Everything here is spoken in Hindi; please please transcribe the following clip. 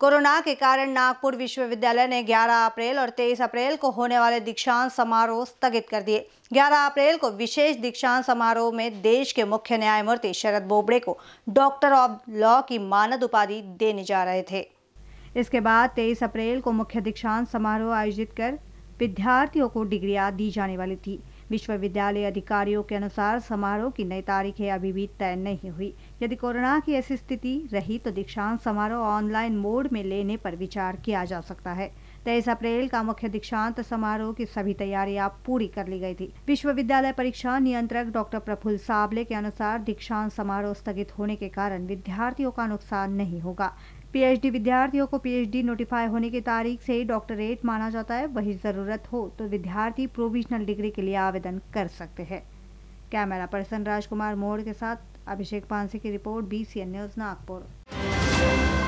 कोरोना के कारण नागपुर विश्वविद्यालय ने 11 अप्रैल और 23 अप्रैल को होने वाले दीक्षांत समारोह स्थगित कर दिए 11 अप्रैल को विशेष दीक्षांत समारोह में देश के मुख्य न्यायमूर्ति शरद बोबड़े को डॉक्टर ऑफ लॉ की मानद उपाधि देने जा रहे थे इसके बाद 23 अप्रैल को मुख्य दीक्षांत समारोह आयोजित कर विद्यार्थियों को डिग्रियां दी जाने वाली थी विश्वविद्यालय अधिकारियों के अनुसार समारोह की नई तारीखें अभी भी तय नहीं हुई यदि कोरोना की ऐसी स्थिति रही तो दीक्षांत समारोह ऑनलाइन मोड में लेने पर विचार किया जा सकता है तेईस अप्रैल का मुख्य दीक्षांत समारोह की सभी तैयारियां पूरी कर ली गई थी विश्वविद्यालय परीक्षा नियंत्रक डॉक्टर प्रफुल साबले के अनुसार दीक्षांत समारोह स्थगित होने के कारण विद्यार्थियों का नुकसान नहीं होगा पीएचडी विद्यार्थियों को पीएचडी नोटिफाई होने की तारीख से ही डॉक्टरेट माना जाता है वही ज़रूरत हो तो विद्यार्थी प्रोविजनल डिग्री के लिए आवेदन कर सकते हैं कैमरा पर्सन राजकुमार मोड़ के साथ अभिषेक पांसे की रिपोर्ट बी न्यूज़ नागपुर